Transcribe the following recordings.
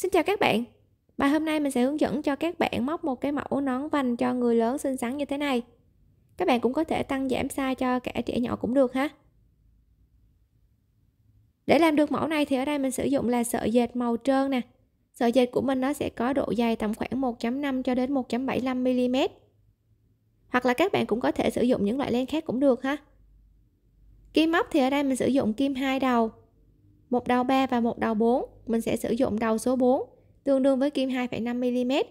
Xin chào các bạn Bài hôm nay mình sẽ hướng dẫn cho các bạn móc một cái mẫu nón vành cho người lớn xinh xắn như thế này Các bạn cũng có thể tăng giảm size cho cả trẻ nhỏ cũng được ha Để làm được mẫu này thì ở đây mình sử dụng là sợi dệt màu trơn nè Sợi dệt của mình nó sẽ có độ dày tầm khoảng 1.5 cho đến 1.75mm Hoặc là các bạn cũng có thể sử dụng những loại len khác cũng được ha Kim móc thì ở đây mình sử dụng kim hai đầu một đầu 3 và một đầu 4 mình sẽ sử dụng đầu số 4 tương đương với kim 2,5mm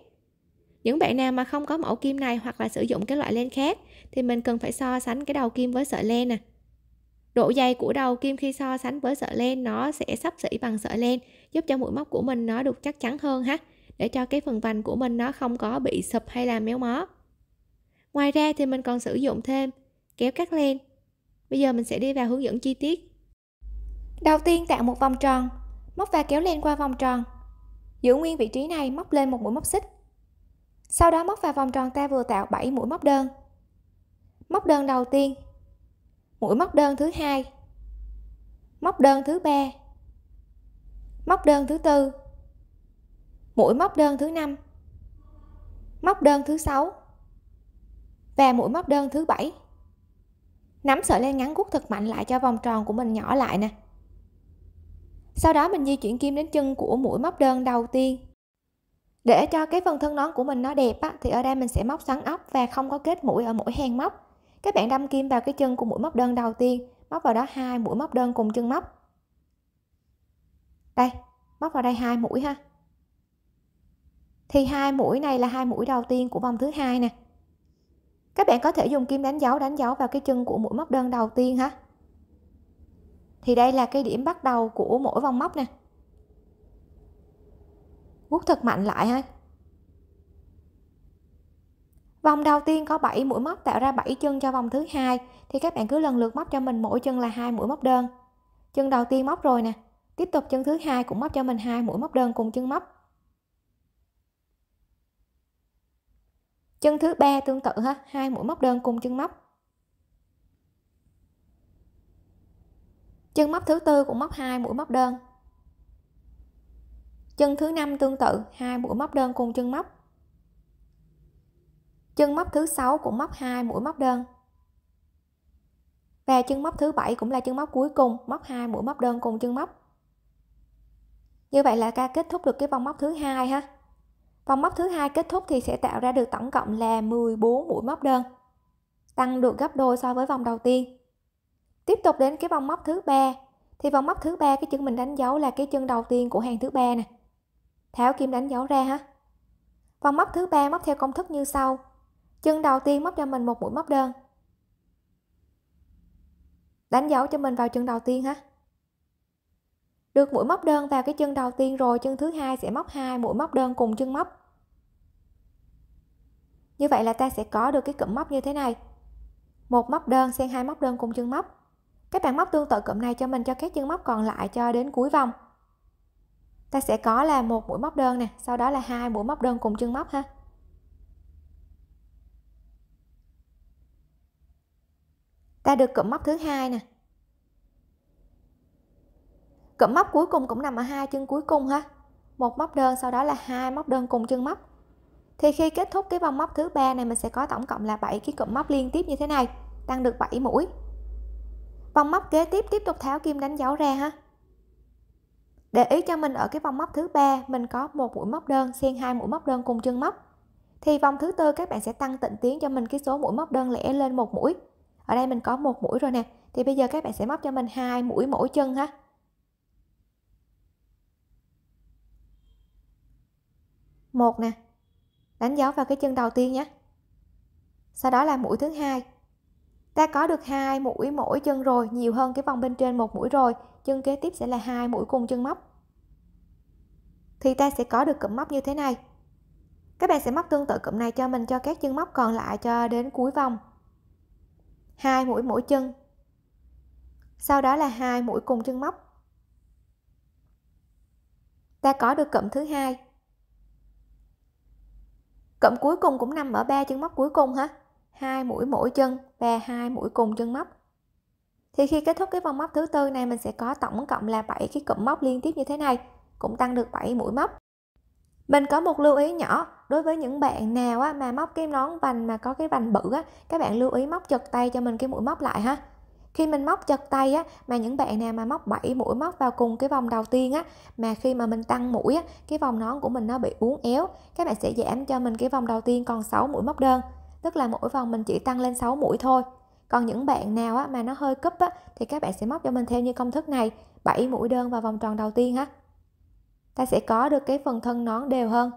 những bạn nào mà không có mẫu kim này hoặc là sử dụng cái loại len khác thì mình cần phải so sánh cái đầu kim với sợi len nè độ dày của đầu kim khi so sánh với sợi len nó sẽ sắp xỉ bằng sợi len giúp cho mũi móc của mình nó được chắc chắn hơn ha để cho cái phần vành của mình nó không có bị sụp hay là méo mó ngoài ra thì mình còn sử dụng thêm kéo cắt len bây giờ mình sẽ đi vào hướng dẫn chi tiết Đầu tiên tạo một vòng tròn, móc và kéo len qua vòng tròn. Giữ nguyên vị trí này móc lên một mũi móc xích. Sau đó móc vào vòng tròn ta vừa tạo 7 mũi móc đơn. Móc đơn đầu tiên, mũi móc đơn thứ hai, móc đơn thứ ba, móc đơn thứ tư, mũi móc đơn thứ năm, móc đơn thứ sáu và mũi móc đơn thứ bảy. Nắm sợi len ngắn gút thật mạnh lại cho vòng tròn của mình nhỏ lại nè. Sau đó mình di chuyển kim đến chân của mũi móc đơn đầu tiên. Để cho cái phần thân nón của mình nó đẹp á, thì ở đây mình sẽ móc xoắn ốc và không có kết mũi ở mỗi hàng móc. Các bạn đâm kim vào cái chân của mũi móc đơn đầu tiên, móc vào đó hai mũi móc đơn cùng chân móc. Đây, móc vào đây hai mũi ha. Thì hai mũi này là hai mũi đầu tiên của vòng thứ hai nè. Các bạn có thể dùng kim đánh dấu đánh dấu vào cái chân của mũi móc đơn đầu tiên ha thì đây là cái điểm bắt đầu của mỗi vòng móc nè vuốt thật mạnh lại ha vòng đầu tiên có 7 mũi móc tạo ra 7 chân cho vòng thứ hai thì các bạn cứ lần lượt móc cho mình mỗi chân là hai mũi móc đơn chân đầu tiên móc rồi nè tiếp tục chân thứ hai cũng móc cho mình hai mũi móc đơn cùng chân móc chân thứ ba tương tự ha hai mũi móc đơn cùng chân móc chân móc thứ tư cũng móc hai mũi móc đơn chân thứ năm tương tự hai mũi móc đơn cùng chân móc chân móc thứ sáu cũng móc hai mũi móc đơn và chân móc thứ bảy cũng là chân móc cuối cùng móc hai mũi móc đơn cùng chân móc như vậy là ca kết thúc được cái vòng móc thứ hai ha vòng móc thứ hai kết thúc thì sẽ tạo ra được tổng cộng là 14 mũi móc đơn tăng được gấp đôi so với vòng đầu tiên tiếp tục đến cái vòng móc thứ ba thì vòng móc thứ ba cái chân mình đánh dấu là cái chân đầu tiên của hàng thứ ba nè tháo kim đánh dấu ra ha vòng móc thứ ba móc theo công thức như sau chân đầu tiên móc cho mình một mũi móc đơn đánh dấu cho mình vào chân đầu tiên ha được mũi móc đơn vào cái chân đầu tiên rồi chân thứ hai sẽ móc hai mũi móc đơn cùng chân móc như vậy là ta sẽ có được cái cụm móc như thế này một móc đơn xen hai móc đơn cùng chân móc các bạn móc tương tự cụm này cho mình cho các chân móc còn lại cho đến cuối vòng ta sẽ có là một mũi móc đơn nè sau đó là hai mũi móc đơn cùng chân móc ha ta được cụm móc thứ hai nè cụm móc cuối cùng cũng nằm ở hai chân cuối cùng ha một móc đơn sau đó là hai móc đơn cùng chân móc thì khi kết thúc cái vòng móc thứ ba này mình sẽ có tổng cộng là 7 cái cụm móc liên tiếp như thế này tăng được 7 mũi vòng móc kế tiếp tiếp tục tháo kim đánh dấu ra ha để ý cho mình ở cái vòng móc thứ ba mình có một mũi móc đơn xen hai mũi móc đơn cùng chân móc thì vòng thứ tư các bạn sẽ tăng tịnh tiến cho mình cái số mũi móc đơn lẻ lên một mũi ở đây mình có một mũi rồi nè thì bây giờ các bạn sẽ móc cho mình hai mũi mỗi chân ha một nè đánh dấu vào cái chân đầu tiên nhé sau đó là mũi thứ hai ta có được hai mũi mỗi chân rồi nhiều hơn cái vòng bên trên một mũi rồi chân kế tiếp sẽ là hai mũi cùng chân móc thì ta sẽ có được cụm móc như thế này các bạn sẽ móc tương tự cụm này cho mình cho các chân móc còn lại cho đến cuối vòng hai mũi mỗi chân sau đó là hai mũi cùng chân móc ta có được cụm thứ hai cụm cuối cùng cũng nằm ở ba chân móc cuối cùng hả 2 mũi mỗi chân và 2 mũi cùng chân móc thì khi kết thúc cái vòng móc thứ tư này mình sẽ có tổng cộng là 7 cái cụm móc liên tiếp như thế này cũng tăng được 7 mũi móc mình có một lưu ý nhỏ đối với những bạn nào mà móc cái nón vành mà có cái vành bự á, các bạn lưu ý móc chật tay cho mình cái mũi móc lại ha khi mình móc chật tay á mà những bạn nào mà móc 7 mũi móc vào cùng cái vòng đầu tiên á mà khi mà mình tăng mũi á cái vòng nón của mình nó bị uốn éo các bạn sẽ giảm cho mình cái vòng đầu tiên còn 6 mũi móc đơn tức là mỗi vòng mình chỉ tăng lên 6 mũi thôi còn những bạn nào á, mà nó hơi cấp á, thì các bạn sẽ móc cho mình theo như công thức này 7 mũi đơn vào vòng tròn đầu tiên ha ta sẽ có được cái phần thân nón đều hơn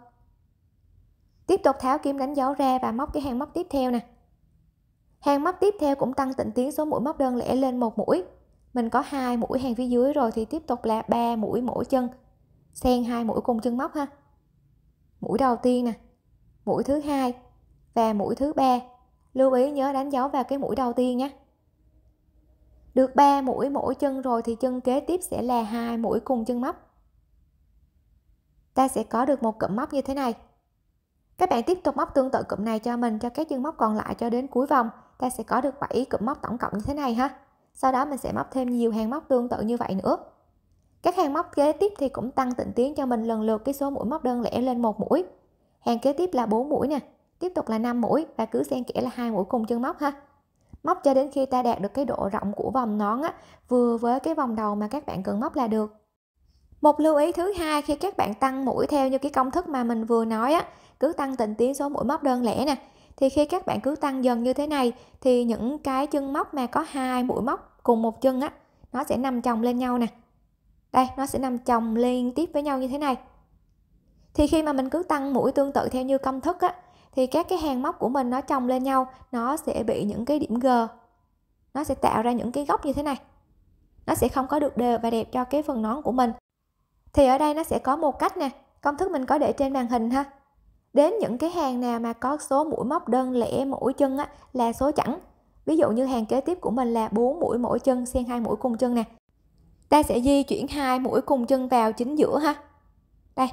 tiếp tục tháo kim đánh dấu ra và móc cái hàng móc tiếp theo nè hàng móc tiếp theo cũng tăng tịnh tiến số mũi móc đơn lẻ lên một mũi mình có hai mũi hàng phía dưới rồi thì tiếp tục là ba mũi mỗi chân xen hai mũi cùng chân móc ha mũi đầu tiên nè mũi thứ hai và mũi thứ ba lưu ý nhớ đánh dấu vào cái mũi đầu tiên nhé được 3 mũi mỗi chân rồi thì chân kế tiếp sẽ là hai mũi cùng chân móc ta sẽ có được một cụm móc như thế này các bạn tiếp tục móc tương tự cụm này cho mình cho các chân móc còn lại cho đến cuối vòng ta sẽ có được 7 cụm móc tổng cộng như thế này ha sau đó mình sẽ móc thêm nhiều hàng móc tương tự như vậy nữa các hàng móc kế tiếp thì cũng tăng tịnh tiến cho mình lần lượt cái số mũi móc đơn lẻ lên một mũi hàng kế tiếp là 4 mũi nè tiếp tục là 5 mũi và cứ xen kẽ là hai mũi cùng chân móc ha móc cho đến khi ta đạt được cái độ rộng của vòng nón á, vừa với cái vòng đầu mà các bạn cần móc là được một lưu ý thứ hai khi các bạn tăng mũi theo như cái công thức mà mình vừa nói á, cứ tăng tình tiến số mũi móc đơn lẻ nè thì khi các bạn cứ tăng dần như thế này thì những cái chân móc mà có hai mũi móc cùng một chân á nó sẽ nằm chồng lên nhau nè đây nó sẽ nằm chồng liên tiếp với nhau như thế này thì khi mà mình cứ tăng mũi tương tự theo như công thức á thì các cái hàng móc của mình nó chồng lên nhau nó sẽ bị những cái điểm g nó sẽ tạo ra những cái góc như thế này nó sẽ không có được đều và đẹp cho cái phần nón của mình thì ở đây nó sẽ có một cách nè công thức mình có để trên màn hình ha đến những cái hàng nào mà có số mũi móc đơn lẻ mỗi chân á, là số chẵn ví dụ như hàng kế tiếp của mình là 4 mũi mỗi chân xen hai mũi cùng chân nè ta sẽ di chuyển hai mũi cùng chân vào chính giữa ha đây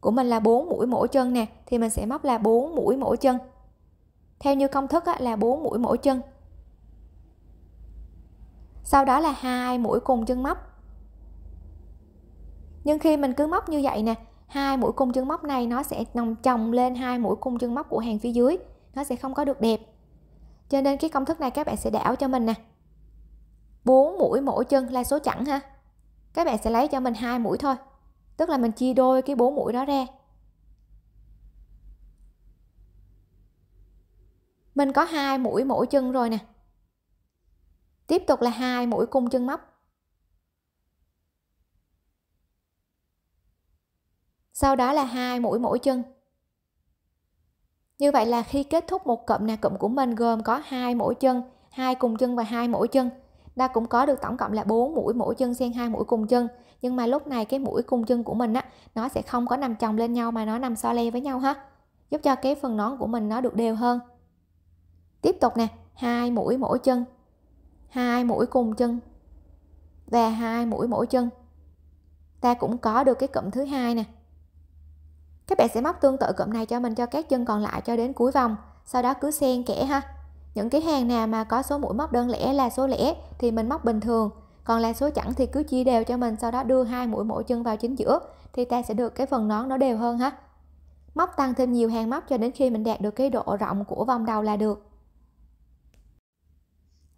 của mình là 4 mũi mỗi chân nè thì mình sẽ móc là 4 mũi mỗi chân theo như công thức á, là 4 mũi mỗi chân sau đó là hai mũi cùng chân móc nhưng khi mình cứ móc như vậy nè hai mũi cung chân móc này nó sẽ nằm chồng lên hai mũi cung chân móc của hàng phía dưới nó sẽ không có được đẹp cho nên cái công thức này các bạn sẽ đảo cho mình nè 4 mũi mỗi chân là số chẵn ha các bạn sẽ lấy cho mình hai mũi thôi tức là mình chia đôi cái bốn mũi đó ra mình có hai mũi mỗi chân rồi nè tiếp tục là hai mũi cung chân móc sau đó là hai mũi mỗi chân như vậy là khi kết thúc một cụm nè cụm của mình gồm có hai mũi chân hai cùng chân và hai mũi chân ta cũng có được tổng cộng là 4 mũi mỗi chân xen hai mũi cùng chân nhưng mà lúc này cái mũi cùng chân của mình á nó sẽ không có nằm chồng lên nhau mà nó nằm so le với nhau ha giúp cho cái phần nón của mình nó được đều hơn tiếp tục nè hai mũi mỗi chân hai mũi cùng chân và hai mũi mỗi chân ta cũng có được cái cụm thứ hai nè các bạn sẽ móc tương tự cụm này cho mình cho các chân còn lại cho đến cuối vòng sau đó cứ xen kẽ ha những cái hàng nào mà có số mũi móc đơn lẻ là số lẻ thì mình móc bình thường còn là số chẵn thì cứ chia đều cho mình sau đó đưa hai mũi mỗi chân vào chính giữa thì ta sẽ được cái phần nón nó đều hơn ha móc tăng thêm nhiều hàng móc cho đến khi mình đạt được cái độ rộng của vòng đầu là được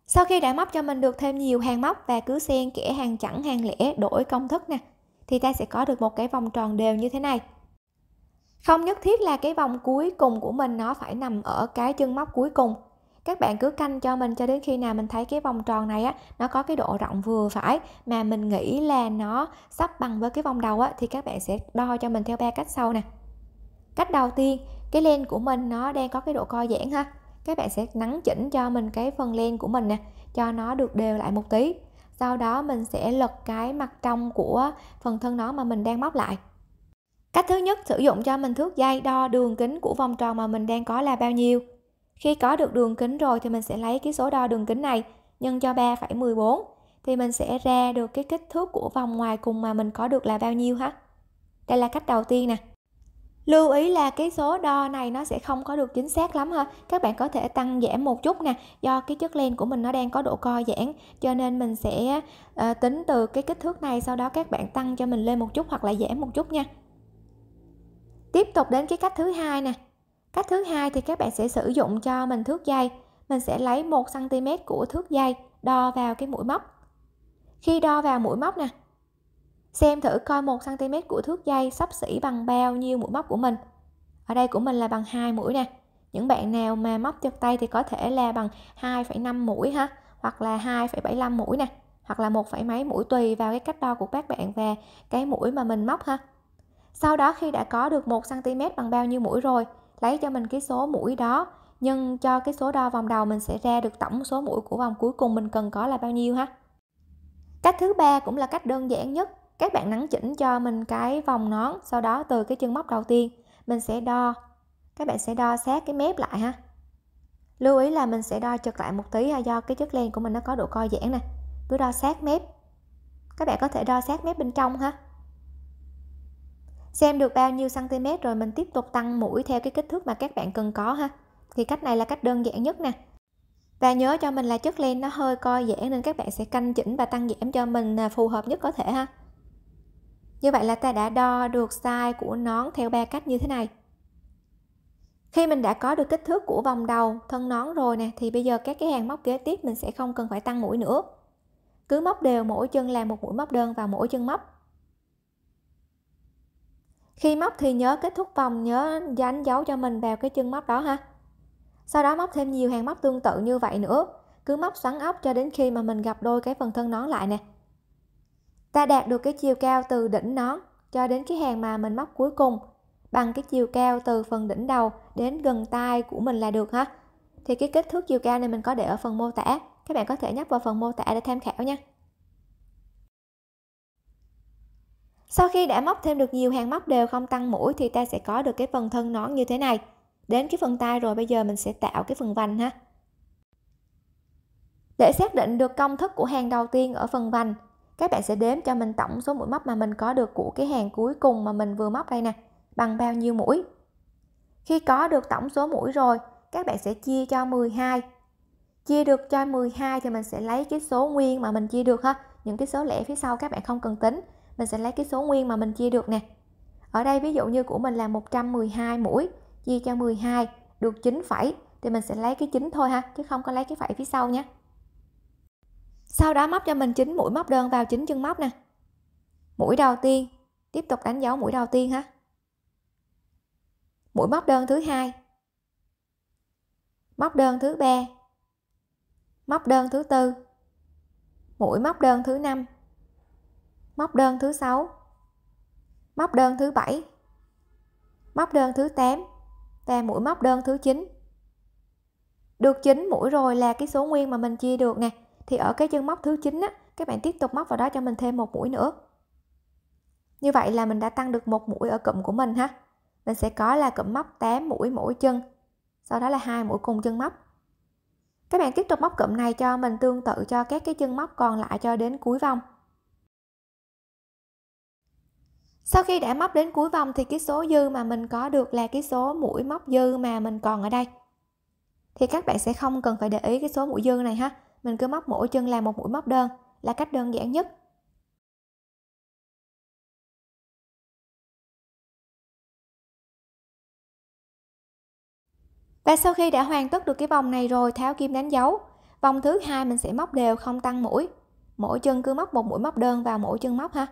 sau khi đã móc cho mình được thêm nhiều hàng móc và cứ xen kẽ hàng chẵn hàng lẻ đổi công thức nè thì ta sẽ có được một cái vòng tròn đều như thế này không nhất thiết là cái vòng cuối cùng của mình nó phải nằm ở cái chân móc cuối cùng các bạn cứ canh cho mình cho đến khi nào mình thấy cái vòng tròn này á nó có cái độ rộng vừa phải mà mình nghĩ là nó sắp bằng với cái vòng đầu á thì các bạn sẽ đo cho mình theo ba cách sau nè cách đầu tiên cái len của mình nó đang có cái độ co giãn ha các bạn sẽ nắn chỉnh cho mình cái phần len của mình nè cho nó được đều lại một tí sau đó mình sẽ lật cái mặt trong của phần thân nó mà mình đang móc lại cách thứ nhất sử dụng cho mình thước dây đo đường kính của vòng tròn mà mình đang có là bao nhiêu khi có được đường kính rồi thì mình sẽ lấy cái số đo đường kính này nhân cho 3,14 thì mình sẽ ra được cái kích thước của vòng ngoài cùng mà mình có được là bao nhiêu ha. Đây là cách đầu tiên nè. Lưu ý là cái số đo này nó sẽ không có được chính xác lắm ha. Các bạn có thể tăng giảm một chút nè, do cái chất len của mình nó đang có độ co giãn cho nên mình sẽ à, tính từ cái kích thước này sau đó các bạn tăng cho mình lên một chút hoặc là giảm một chút nha. Tiếp tục đến cái cách thứ hai nè cách thứ hai thì các bạn sẽ sử dụng cho mình thước dây mình sẽ lấy 1 cm của thước dây đo vào cái mũi móc khi đo vào mũi móc nè xem thử coi 1 cm của thước dây sắp xỉ bằng bao nhiêu mũi móc của mình ở đây của mình là bằng hai mũi nè những bạn nào mà móc chân tay thì có thể là bằng 2,5 mũi ha hoặc là 2,75 mũi nè hoặc là một mấy mũi tùy vào cái cách đo của các bạn về cái mũi mà mình móc ha sau đó khi đã có được 1 cm bằng bao nhiêu mũi rồi lấy cho mình cái số mũi đó nhân cho cái số đo vòng đầu mình sẽ ra được tổng số mũi của vòng cuối cùng mình cần có là bao nhiêu ha cách thứ ba cũng là cách đơn giản nhất các bạn nắn chỉnh cho mình cái vòng nón sau đó từ cái chân móc đầu tiên mình sẽ đo các bạn sẽ đo sát cái mép lại ha lưu ý là mình sẽ đo chật lại một tí ha do cái chất len của mình nó có độ co giãn nè cứ đo sát mép các bạn có thể đo sát mép bên trong ha xem được bao nhiêu cm rồi mình tiếp tục tăng mũi theo cái kích thước mà các bạn cần có ha thì cách này là cách đơn giản nhất nè và nhớ cho mình là chất len nó hơi co giãn nên các bạn sẽ canh chỉnh và tăng giảm cho mình à, phù hợp nhất có thể ha như vậy là ta đã đo được size của nón theo ba cách như thế này khi mình đã có được kích thước của vòng đầu thân nón rồi nè thì bây giờ các cái hàng móc kế tiếp mình sẽ không cần phải tăng mũi nữa cứ móc đều mỗi chân làm một mũi móc đơn vào mỗi chân móc khi móc thì nhớ kết thúc vòng nhớ đánh dấu cho mình vào cái chân móc đó ha sau đó móc thêm nhiều hàng móc tương tự như vậy nữa cứ móc xoắn ốc cho đến khi mà mình gặp đôi cái phần thân nón lại nè ta đạt được cái chiều cao từ đỉnh nón cho đến cái hàng mà mình móc cuối cùng bằng cái chiều cao từ phần đỉnh đầu đến gần tay của mình là được ha thì cái kích thước chiều cao này mình có để ở phần mô tả các bạn có thể nhấp vào phần mô tả để tham khảo nha Sau khi đã móc thêm được nhiều hàng móc đều không tăng mũi thì ta sẽ có được cái phần thân nón như thế này. Đến cái phần tay rồi bây giờ mình sẽ tạo cái phần vành ha. Để xác định được công thức của hàng đầu tiên ở phần vành, các bạn sẽ đếm cho mình tổng số mũi móc mà mình có được của cái hàng cuối cùng mà mình vừa móc đây nè, bằng bao nhiêu mũi. Khi có được tổng số mũi rồi, các bạn sẽ chia cho 12. Chia được cho 12 thì mình sẽ lấy cái số nguyên mà mình chia được ha, những cái số lẻ phía sau các bạn không cần tính mình sẽ lấy cái số nguyên mà mình chia được nè ở đây ví dụ như của mình là 112 mũi chia cho 12 được 9 phẩy thì mình sẽ lấy cái 9 thôi ha chứ không có lấy cái phẩy phía sau nhé sau đó móc cho mình 9 mũi móc đơn vào 9 chân móc nè mũi đầu tiên tiếp tục đánh dấu mũi đầu tiên ha mũi móc đơn thứ hai móc đơn thứ ba móc đơn thứ tư mũi móc đơn thứ năm móc đơn thứ sáu móc đơn thứ bảy móc đơn thứ 8 và mũi móc đơn thứ 9 được 9 mũi rồi là cái số nguyên mà mình chia được nè thì ở cái chân móc thứ 9 á các bạn tiếp tục móc vào đó cho mình thêm một mũi nữa như vậy là mình đã tăng được một mũi ở cụm của mình ha mình sẽ có là cụm móc 8 mũi mỗi chân sau đó là hai mũi cùng chân móc các bạn tiếp tục móc cụm này cho mình tương tự cho các cái chân móc còn lại cho đến cuối vòng sau khi đã móc đến cuối vòng thì cái số dư mà mình có được là cái số mũi móc dư mà mình còn ở đây thì các bạn sẽ không cần phải để ý cái số mũi dư này ha mình cứ móc mỗi chân là một mũi móc đơn là cách đơn giản nhất Và sau khi đã hoàn tất được cái vòng này rồi tháo kim đánh dấu vòng thứ hai mình sẽ móc đều không tăng mũi mỗi chân cứ móc một mũi móc đơn vào mỗi chân móc ha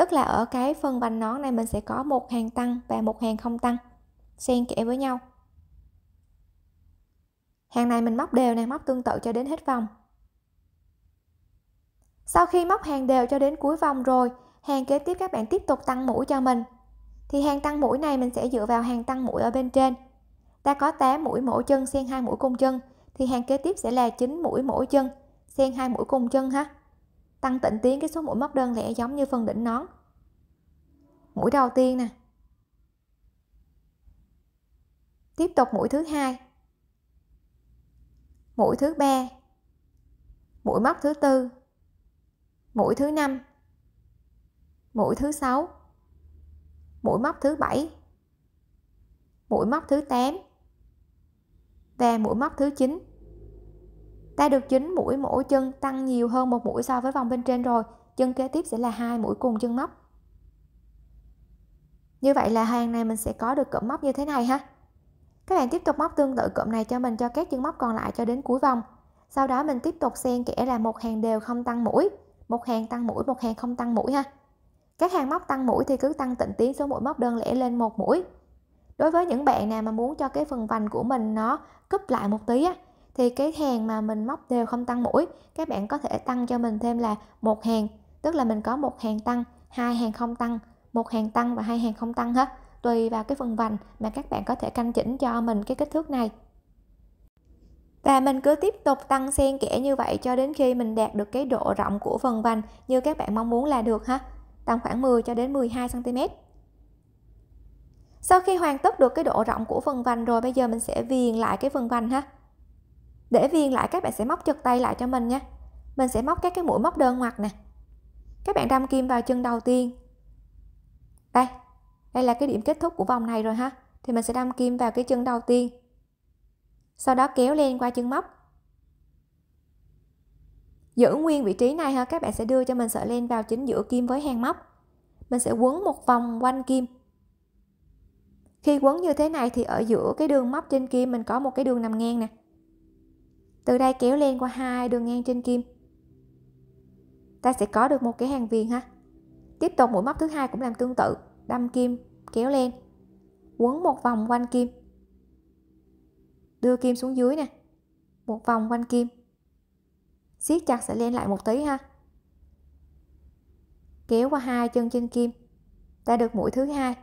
tức là ở cái phần vành nón này mình sẽ có một hàng tăng và một hàng không tăng xen kẽ với nhau hàng này mình móc đều này móc tương tự cho đến hết vòng sau khi móc hàng đều cho đến cuối vòng rồi hàng kế tiếp các bạn tiếp tục tăng mũi cho mình thì hàng tăng mũi này mình sẽ dựa vào hàng tăng mũi ở bên trên ta có 8 mũi mỗi chân xen hai mũi cung chân thì hàng kế tiếp sẽ là 9 mũi mỗi chân xen hai mũi cung chân ha tăng tịnh tiến cái số mũi móc đơn lẻ giống như phần đỉnh nón mũi đầu tiên nè tiếp tục mũi thứ hai mũi thứ ba mũi móc thứ tư mũi thứ năm mũi thứ sáu mũi móc thứ bảy mũi móc thứ 8 và mũi móc thứ 9 ta được dính mũi mỗi chân tăng nhiều hơn một mũi so với vòng bên trên rồi chân kế tiếp sẽ là hai mũi cùng chân móc như vậy là hàng này mình sẽ có được cụm móc như thế này ha các bạn tiếp tục móc tương tự cụm này cho mình cho các chân móc còn lại cho đến cuối vòng sau đó mình tiếp tục xen kẽ là một hàng đều không tăng mũi một hàng tăng mũi một hàng không tăng mũi ha các hàng móc tăng mũi thì cứ tăng tịnh tiến số mũi móc đơn lẻ lên một mũi đối với những bạn nào mà muốn cho cái phần vành của mình nó cúp lại một tí á thì cái hàng mà mình móc đều không tăng mũi các bạn có thể tăng cho mình thêm là một hàng tức là mình có một hàng tăng hai hàng không tăng một hàng tăng và hai hàng không tăng hết tùy vào cái phần vành mà các bạn có thể canh chỉnh cho mình cái kích thước này và mình cứ tiếp tục tăng xen kẽ như vậy cho đến khi mình đạt được cái độ rộng của phần vành như các bạn mong muốn là được ha tầm khoảng 10 cho đến 12 cm sau khi hoàn tất được cái độ rộng của phần vành rồi bây giờ mình sẽ viền lại cái phần vành ha để viên lại các bạn sẽ móc chật tay lại cho mình nha mình sẽ móc các cái mũi móc đơn ngoặt nè các bạn đâm kim vào chân đầu tiên đây đây là cái điểm kết thúc của vòng này rồi ha thì mình sẽ đâm kim vào cái chân đầu tiên sau đó kéo lên qua chân móc giữ nguyên vị trí này ha các bạn sẽ đưa cho mình sợi len vào chính giữa kim với hàng móc mình sẽ quấn một vòng quanh kim khi quấn như thế này thì ở giữa cái đường móc trên kim mình có một cái đường nằm ngang nè từ đây kéo lên qua hai đường ngang trên kim ta sẽ có được một cái hàng viền ha tiếp tục mũi móc thứ hai cũng làm tương tự đâm kim kéo lên quấn một vòng quanh kim đưa kim xuống dưới nè một vòng quanh kim siết chặt sẽ lên lại một tí ha kéo qua hai chân trên kim ta được mũi thứ hai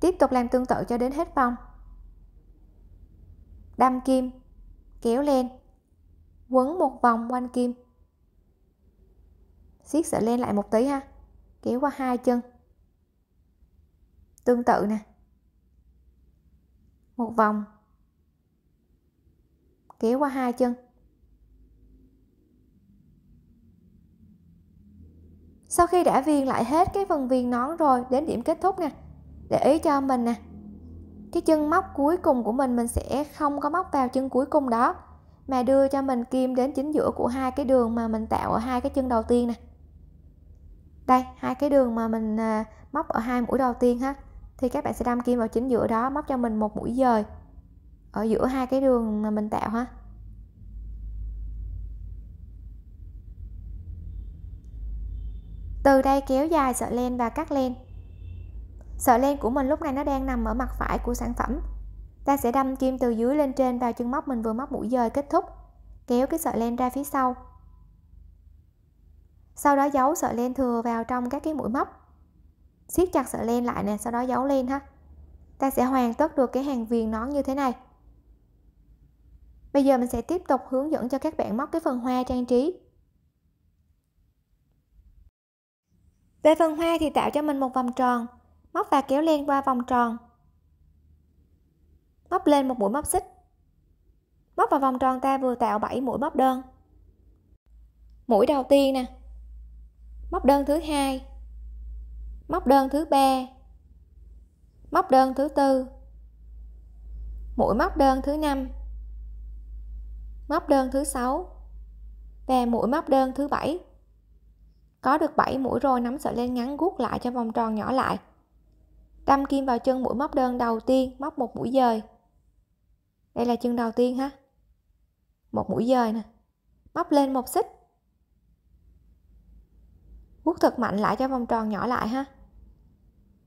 tiếp tục làm tương tự cho đến hết vòng đâm kim kéo len quấn một vòng quanh kim siết sợi len lại một tí ha kéo qua hai chân tương tự nè một vòng kéo qua hai chân sau khi đã viền lại hết cái phần viền nón rồi đến điểm kết thúc nè để ý cho mình nè cái chân móc cuối cùng của mình mình sẽ không có móc vào chân cuối cùng đó mà đưa cho mình kim đến chính giữa của hai cái đường mà mình tạo ở hai cái chân đầu tiên nè đây hai cái đường mà mình à, móc ở hai mũi đầu tiên ha thì các bạn sẽ đâm kim vào chính giữa đó móc cho mình một mũi dời ở giữa hai cái đường mà mình tạo ha từ đây kéo dài sợi len và cắt len Sợi len của mình lúc này nó đang nằm ở mặt phải của sản phẩm. Ta sẽ đâm kim từ dưới lên trên vào chân móc mình vừa móc mũi dời kết thúc. Kéo cái sợi len ra phía sau. Sau đó giấu sợi len thừa vào trong các cái mũi móc. Siết chặt sợi len lại nè, sau đó giấu lên ha. Ta sẽ hoàn tất được cái hàng viền nón như thế này. Bây giờ mình sẽ tiếp tục hướng dẫn cho các bạn móc cái phần hoa trang trí. Về phần hoa thì tạo cho mình một vòng tròn móc và kéo len qua vòng tròn móc lên một mũi móc xích móc vào vòng tròn ta vừa tạo 7 mũi móc đơn mũi đầu tiên nè móc đơn thứ hai móc đơn thứ ba móc đơn thứ tư mũi móc đơn thứ năm móc đơn thứ sáu và mũi móc đơn thứ bảy có được 7 mũi rồi nắm sợi len ngắn guốc lại cho vòng tròn nhỏ lại đâm kim vào chân mũi móc đơn đầu tiên móc một mũi dời đây là chân đầu tiên ha một mũi dời nè móc lên một xích vuốt thật mạnh lại cho vòng tròn nhỏ lại ha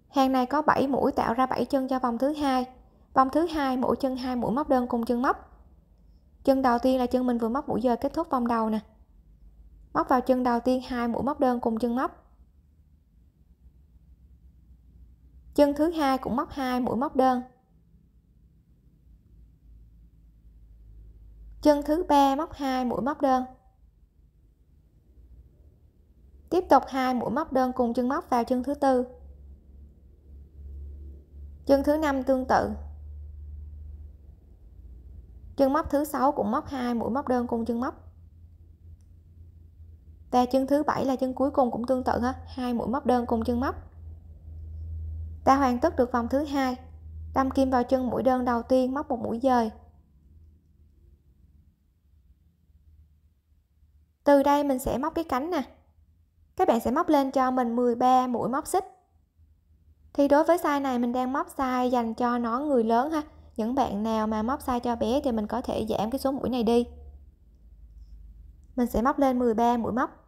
hàng này có 7 mũi tạo ra 7 chân cho vòng thứ hai vòng thứ hai mỗi chân hai mũi móc đơn cùng chân móc chân đầu tiên là chân mình vừa móc mũi dời kết thúc vòng đầu nè móc vào chân đầu tiên hai mũi móc đơn cùng chân móc chân thứ hai cũng móc hai mũi móc đơn chân thứ ba móc hai mũi móc đơn tiếp tục hai mũi móc đơn cùng chân móc vào chân thứ tư chân thứ năm tương tự chân móc thứ sáu cũng móc hai mũi móc đơn cùng chân móc và chân thứ bảy là chân cuối cùng cũng tương tự ha hai mũi móc đơn cùng chân móc ta hoàn tất được vòng thứ hai đâm kim vào chân mũi đơn đầu tiên móc một mũi dời từ đây mình sẽ móc cái cánh nè các bạn sẽ móc lên cho mình 13 mũi móc xích thì đối với size này mình đang móc size dành cho nón người lớn ha những bạn nào mà móc size cho bé thì mình có thể giảm cái số mũi này đi mình sẽ móc lên 13 mũi móc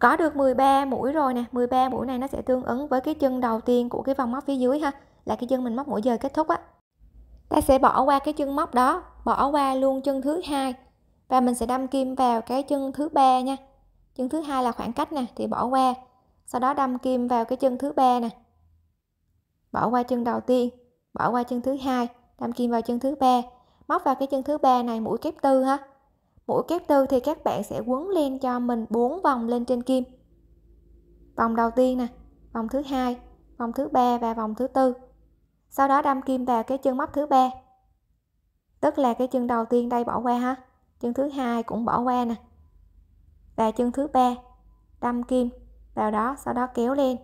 có được 13 mũi rồi nè 13 mũi này nó sẽ tương ứng với cái chân đầu tiên của cái vòng móc phía dưới ha là cái chân mình móc mũi dời kết thúc á ta sẽ bỏ qua cái chân móc đó bỏ qua luôn chân thứ hai và mình sẽ đâm kim vào cái chân thứ ba nha chân thứ hai là khoảng cách nè thì bỏ qua sau đó đâm kim vào cái chân thứ ba nè bỏ qua chân đầu tiên bỏ qua chân thứ hai đâm kim vào chân thứ ba móc vào cái chân thứ ba này mũi kép tư ha mũi kép tư thì các bạn sẽ quấn lên cho mình bốn vòng lên trên kim vòng đầu tiên nè vòng thứ hai vòng thứ ba và vòng thứ tư sau đó đâm kim vào cái chân móc thứ ba tức là cái chân đầu tiên đây bỏ qua ha chân thứ hai cũng bỏ qua nè và chân thứ ba đâm kim vào đó sau đó kéo lên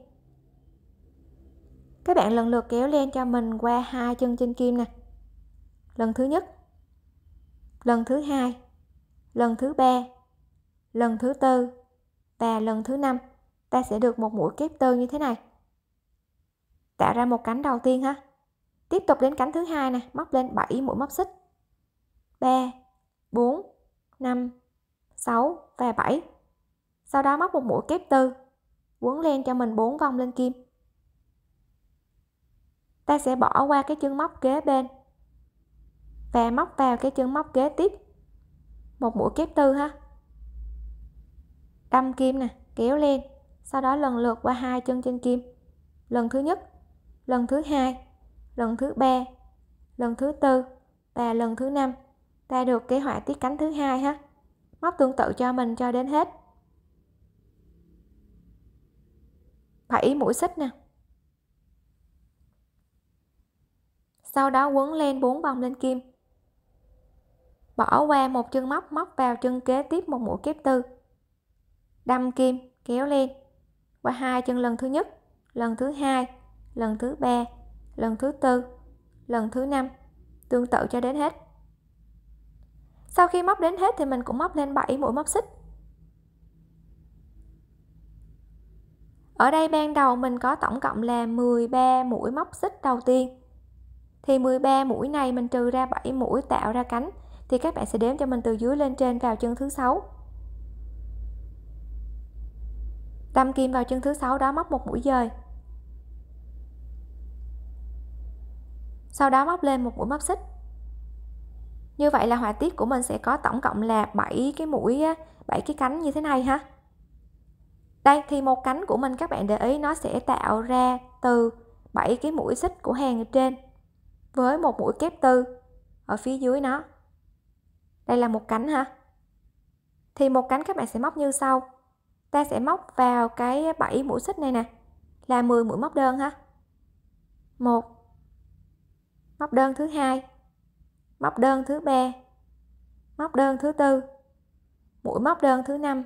các bạn lần lượt kéo lên cho mình qua hai chân trên kim nè lần thứ nhất lần thứ hai lần thứ ba lần thứ tư và lần thứ năm ta sẽ được một mũi kép tơ như thế này tạo ra một cánh đầu tiên ha tiếp tục đến cánh thứ hai nè móc lên 7 mũi móc xích 3 4 5 6 và 7 sau đó móc một mũi kép tư quấn len cho mình 4 vòng lên kim ta sẽ bỏ qua cái chân móc kế bên và móc vào cái chân móc kế tiếp một mũi kép tư ha đâm kim nè kéo lên sau đó lần lượt qua hai chân trên kim lần thứ nhất lần thứ hai lần thứ ba lần thứ tư và lần thứ năm ta được cái họa tiết cánh thứ hai ha móc tương tự cho mình cho đến hết 7 mũi xích nè sau đó quấn lên 4 vòng lên kim bỏ qua một chân móc móc vào chân kế tiếp một mũi kép tư đâm kim kéo lên qua hai chân lần thứ nhất lần thứ hai lần thứ ba lần thứ tư lần thứ năm tương tự cho đến hết sau khi móc đến hết thì mình cũng móc lên 7 mũi móc xích ở đây ban đầu mình có tổng cộng là 13 mũi móc xích đầu tiên thì 13 mũi này mình trừ ra 7 mũi tạo ra cánh thì các bạn sẽ đếm cho mình từ dưới lên trên vào chân thứ sáu đâm kim vào chân thứ sáu đó móc một mũi dời sau đó móc lên một mũi móc xích như vậy là họa tiết của mình sẽ có tổng cộng là 7 cái mũi 7 cái cánh như thế này ha đây thì một cánh của mình các bạn để ý nó sẽ tạo ra từ 7 cái mũi xích của hàng ở trên với một mũi kép tư ở phía dưới nó đây là một cánh ha thì một cánh các bạn sẽ móc như sau ta sẽ móc vào cái 7 mũi xích này nè là 10 mũi móc đơn ha một móc đơn thứ hai móc đơn thứ ba móc đơn thứ tư mũi móc đơn thứ năm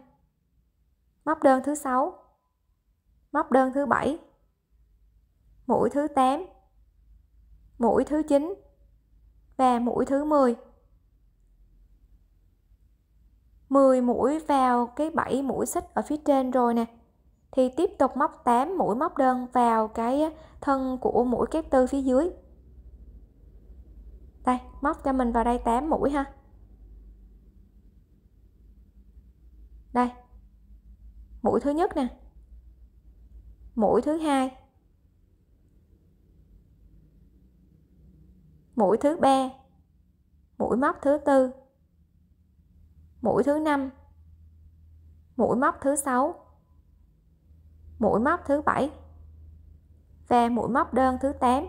móc đơn thứ sáu móc đơn thứ bảy mũi thứ 8 mũi thứ 9 và mũi thứ 10 10 mũi vào cái 7 mũi xích ở phía trên rồi nè thì tiếp tục móc 8 mũi móc đơn vào cái thân của mũi kép tư phía dưới đây móc cho mình vào đây 8 mũi ha đây mũi thứ nhất nè mũi thứ hai mũi thứ ba mũi móc thứ tư mũi thứ năm mũi móc thứ sáu mũi móc thứ bảy và mũi móc đơn thứ 8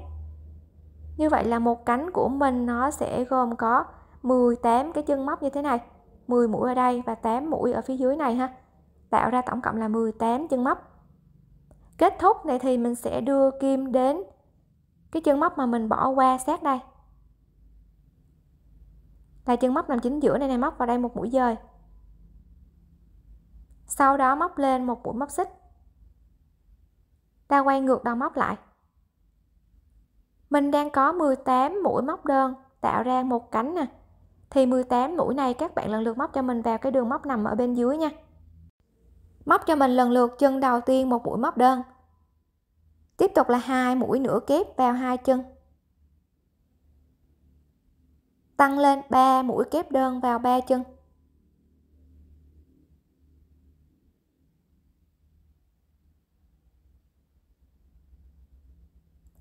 như vậy là một cánh của mình nó sẽ gồm có 18 cái chân móc như thế này 10 mũi ở đây và 8 mũi ở phía dưới này ha tạo ra tổng cộng là 18 chân móc kết thúc này thì mình sẽ đưa kim đến cái chân móc mà mình bỏ qua sát đây tay chân móc nằm chính giữa này này móc vào đây một mũi dời sau đó móc lên một mũi móc xích ta quay ngược đầu móc lại mình đang có 18 mũi móc đơn tạo ra một cánh nè thì 18 mũi này các bạn lần lượt móc cho mình vào cái đường móc nằm ở bên dưới nha móc cho mình lần lượt chân đầu tiên một mũi móc đơn tiếp tục là hai mũi nửa kép vào hai chân tăng lên 3 mũi kép đơn vào 3 chân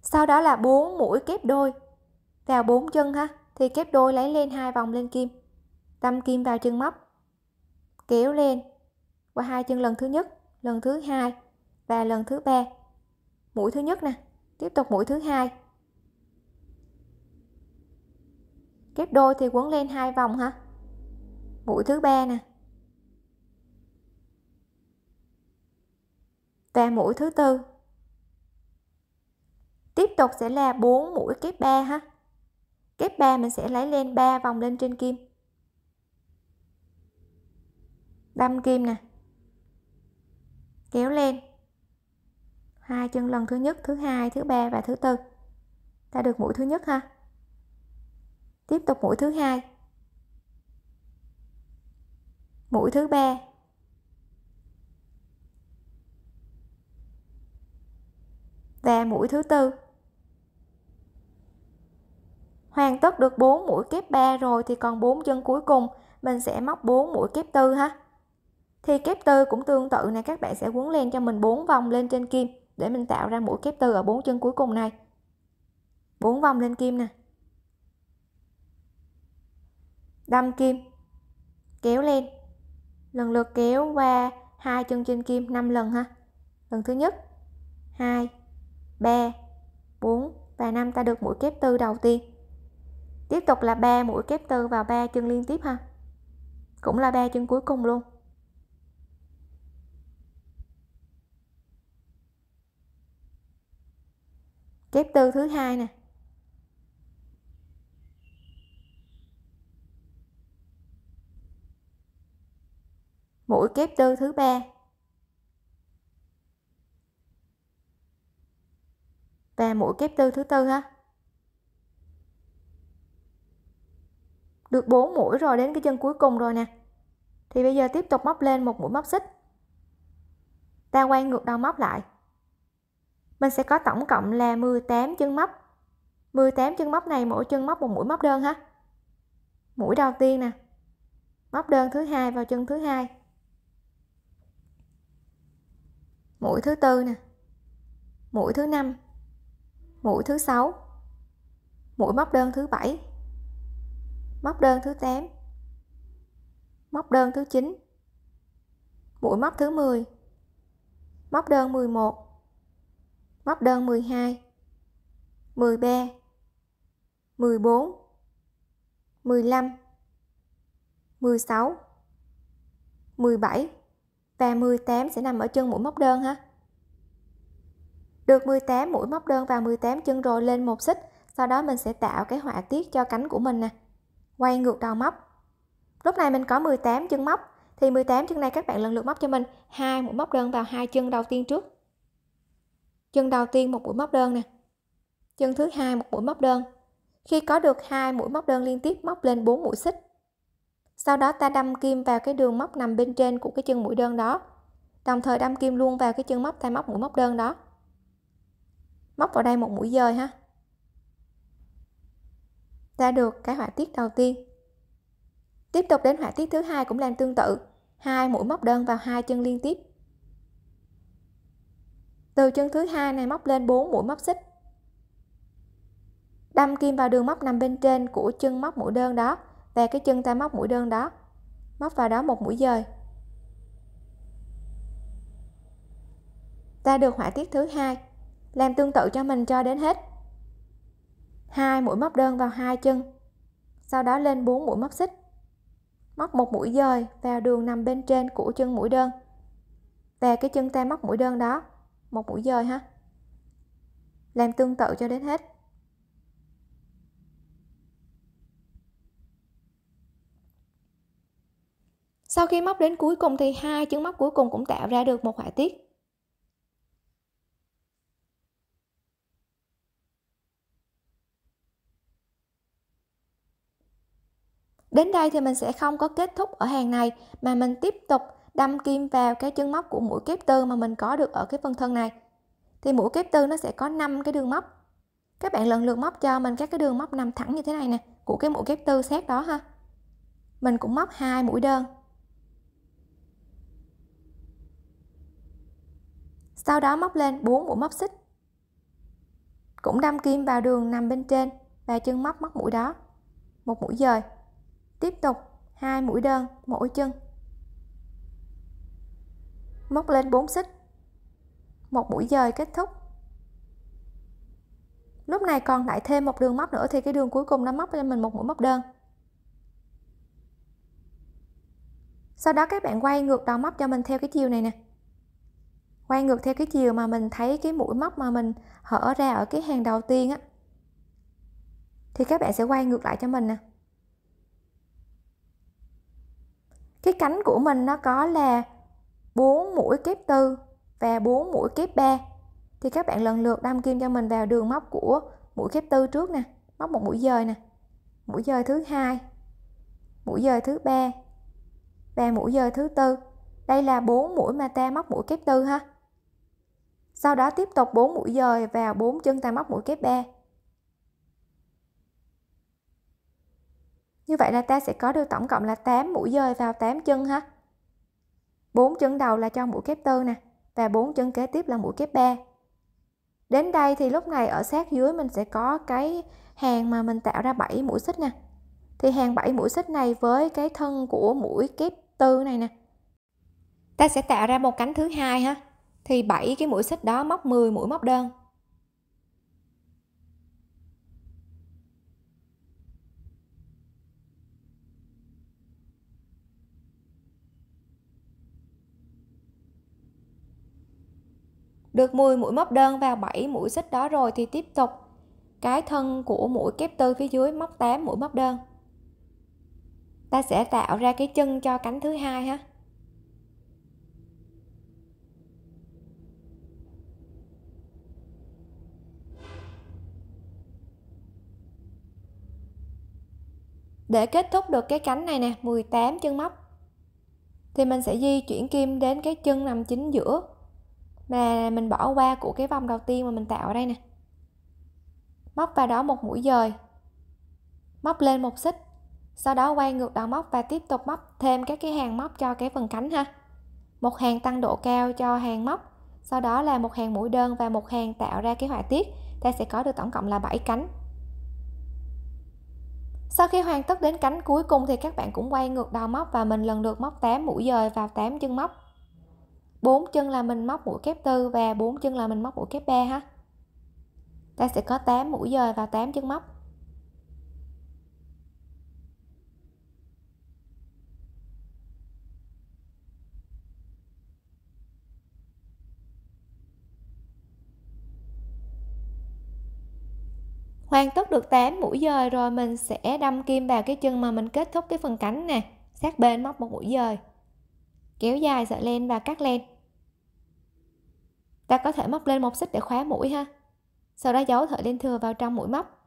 sau đó là 4 mũi kép đôi vào 4 chân ha thì kép đôi lấy lên hai vòng lên kim đâm kim vào chân móc kéo lên qua hai chân lần thứ nhất lần thứ hai và lần thứ ba mũi thứ nhất nè tiếp tục mũi thứ hai kép đôi thì quấn lên hai vòng ha mũi thứ ba nè và mũi thứ tư tiếp tục sẽ là 4 mũi kép 3 ha kép 3 mình sẽ lấy lên 3 vòng lên trên kim đâm kim nè kéo lên hai chân lần thứ nhất thứ hai thứ ba và thứ tư ta được mũi thứ nhất ha tiếp tục mũi thứ hai mũi thứ ba và mũi thứ tư hoàn tất được 4 mũi kép 3 rồi thì còn 4 chân cuối cùng mình sẽ móc 4 mũi kép tư ha thì kép tư cũng tương tự này các bạn sẽ quấn len cho mình 4 vòng lên trên kim để mình tạo ra mũi kép tư ở 4 chân cuối cùng này 4 vòng lên kim nè đâm kim kéo lên lần lượt kéo qua hai chân trên kim 5 lần ha lần thứ nhất 2 3 4 và 5 ta được mũi kép tư đầu tiên tiếp tục là ba mũi kép tư vào ba chân liên tiếp ha cũng là ba chân cuối cùng luôn kép tư thứ hai nè mũi kép đơn thứ ba và mũi kép tư thứ tư ha được 4 mũi rồi đến cái chân cuối cùng rồi nè thì bây giờ tiếp tục móc lên một mũi móc xích ta quay ngược đầu móc lại mình sẽ có tổng cộng là 18 chân móc 18 chân móc này mỗi chân móc một mũi móc đơn ha mũi đầu tiên nè móc đơn thứ hai vào chân thứ hai mũi thứ tư nè mũi thứ năm mũi thứ sáu mũi móc đơn thứ bảy móc đơn thứ 8 móc đơn thứ 9 mũi móc thứ 10 móc đơn 11 móc đơn 12 13 14 15 16 17 38 sẽ nằm ở chân mũi móc đơn ha được 18 mũi móc đơn vào 18 chân rồi lên một xích sau đó mình sẽ tạo cái họa tiết cho cánh của mình nè quay ngược đầu móc lúc này mình có 18 chân móc thì 18 chân này các bạn lần lượt móc cho mình hai mũi móc đơn vào hai chân đầu tiên trước chân đầu tiên một mũi móc đơn nè chân thứ hai một mũi móc đơn khi có được hai mũi móc đơn liên tiếp móc lên 4 mũi xích sau đó ta đâm kim vào cái đường móc nằm bên trên của cái chân mũi đơn đó. Đồng thời đâm kim luôn vào cái chân móc tay móc mũi móc đơn đó. Móc vào đây một mũi dời ha. Ra được cái họa tiết đầu tiên. Tiếp tục đến họa tiết thứ hai cũng làm tương tự, hai mũi móc đơn vào hai chân liên tiếp. Từ chân thứ hai này móc lên 4 mũi móc xích. Đâm kim vào đường móc nằm bên trên của chân móc mũi đơn đó, và cái chân ta móc mũi đơn đó móc vào đó một mũi dời ta được họa tiết thứ hai làm tương tự cho mình cho đến hết hai mũi móc đơn vào hai chân sau đó lên 4 mũi móc xích móc một mũi dời vào đường nằm bên trên của chân mũi đơn và cái chân ta móc mũi đơn đó một mũi dời ha làm tương tự cho đến hết Sau khi móc đến cuối cùng thì hai chân móc cuối cùng cũng tạo ra được một họa tiết. Đến đây thì mình sẽ không có kết thúc ở hàng này mà mình tiếp tục đâm kim vào cái chân móc của mũi kép tư mà mình có được ở cái phần thân này. Thì mũi kép tư nó sẽ có 5 cái đường móc. Các bạn lần lượt móc cho mình các cái đường móc nằm thẳng như thế này nè, của cái mũi kép tư xét đó ha. Mình cũng móc hai mũi đơn. sau đó móc lên 4 mũi móc xích cũng đâm kim vào đường nằm bên trên và chân móc móc mũi đó một mũi dời tiếp tục hai mũi đơn mỗi chân móc lên 4 xích một mũi dời kết thúc lúc này còn lại thêm một đường móc nữa thì cái đường cuối cùng nó móc lên mình một mũi móc đơn sau đó các bạn quay ngược đầu móc cho mình theo cái chiều này nè quay ngược theo cái chiều mà mình thấy cái mũi móc mà mình hở ra ở cái hàng đầu tiên á thì các bạn sẽ quay ngược lại cho mình nè cái cánh của mình nó có là 4 mũi kép tư và 4 mũi kép 3 thì các bạn lần lượt đâm kim cho mình vào đường móc của mũi kép tư trước nè móc một mũi dời nè mũi dời thứ hai mũi dời thứ ba và mũi dời thứ tư đây là bốn mũi mà ta móc mũi kép tư ha sau đó tiếp tục 4 mũi dời vào 4 chân ta móc mũi kép 3 như vậy là ta sẽ có được tổng cộng là 8 mũi dời vào 8 chân ha 4 chân đầu là cho mũi kép tư nè và 4 chân kế tiếp là mũi kép 3 đến đây thì lúc này ở sát dưới mình sẽ có cái hàng mà mình tạo ra 7 mũi xích nè thì hàng 7 mũi xích này với cái thân của mũi kép tư này nè ta sẽ tạo ra một cánh thứ hai ha thì 7 cái mũi xích đó móc 10 mũi móc đơn được 10 mũi móc đơn vào 7 mũi xích đó rồi thì tiếp tục cái thân của mũi kép tư phía dưới móc 8 mũi móc đơn ta sẽ tạo ra cái chân cho cánh thứ hai ha để kết thúc được cái cánh này nè 18 chân móc thì mình sẽ di chuyển kim đến cái chân nằm chính giữa mà mình bỏ qua của cái vòng đầu tiên mà mình tạo ở đây nè móc vào đó một mũi dời móc lên một xích sau đó quay ngược đầu móc và tiếp tục móc thêm các cái hàng móc cho cái phần cánh ha một hàng tăng độ cao cho hàng móc sau đó là một hàng mũi đơn và một hàng tạo ra cái họa tiết ta sẽ có được tổng cộng là 7 cánh sau khi hoàn tất đến cánh cuối cùng thì các bạn cũng quay ngược đầu móc và mình lần lượt móc 8 mũi dời và 8 chân móc. 4 chân là mình móc mũi kép tư và 4 chân là mình móc mũi kép 3 ha. Ta sẽ có 8 mũi dời và 8 chân móc. hoàn tất được 8 mũi dời rồi mình sẽ đâm kim vào cái chân mà mình kết thúc cái phần cánh nè sát bên móc một mũi dời kéo dài sợi len và cắt len ta có thể móc lên một xích để khóa mũi ha sau đó giấu sợi len thừa vào trong mũi móc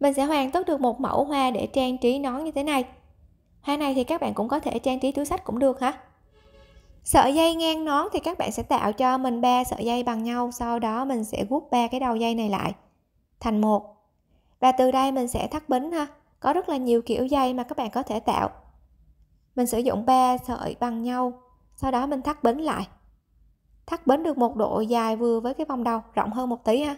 mình sẽ hoàn tất được một mẫu hoa để trang trí nón như thế này hoa này thì các bạn cũng có thể trang trí túi sách cũng được ha sợi dây ngang nón thì các bạn sẽ tạo cho mình ba sợi dây bằng nhau sau đó mình sẽ gút ba cái đầu dây này lại thành một và từ đây mình sẽ thắt bính ha có rất là nhiều kiểu dây mà các bạn có thể tạo mình sử dụng ba sợi bằng nhau sau đó mình thắt bính lại thắt bính được một độ dài vừa với cái vòng đầu rộng hơn một tí ha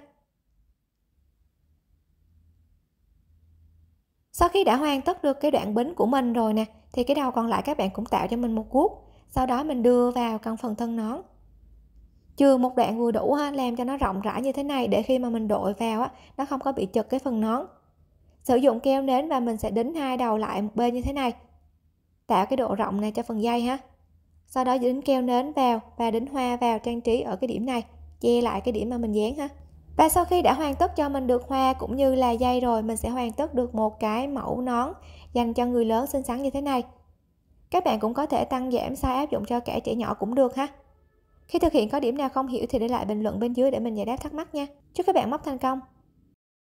sau khi đã hoàn tất được cái đoạn bính của mình rồi nè thì cái đầu còn lại các bạn cũng tạo cho mình một guốc sau đó mình đưa vào căn phần thân nón chưa một đoạn vừa đủ ha, làm cho nó rộng rãi như thế này để khi mà mình đội vào á nó không có bị chật cái phần nón sử dụng keo nến và mình sẽ đính hai đầu lại một bên như thế này tạo cái độ rộng này cho phần dây ha sau đó dính keo nến vào và đính hoa vào trang trí ở cái điểm này che lại cái điểm mà mình dán ha và sau khi đã hoàn tất cho mình được hoa cũng như là dây rồi mình sẽ hoàn tất được một cái mẫu nón dành cho người lớn xinh xắn như thế này các bạn cũng có thể tăng giảm size áp dụng cho cả trẻ nhỏ cũng được ha. Khi thực hiện có điểm nào không hiểu thì để lại bình luận bên dưới để mình giải đáp thắc mắc nha. Chúc các bạn móc thành công!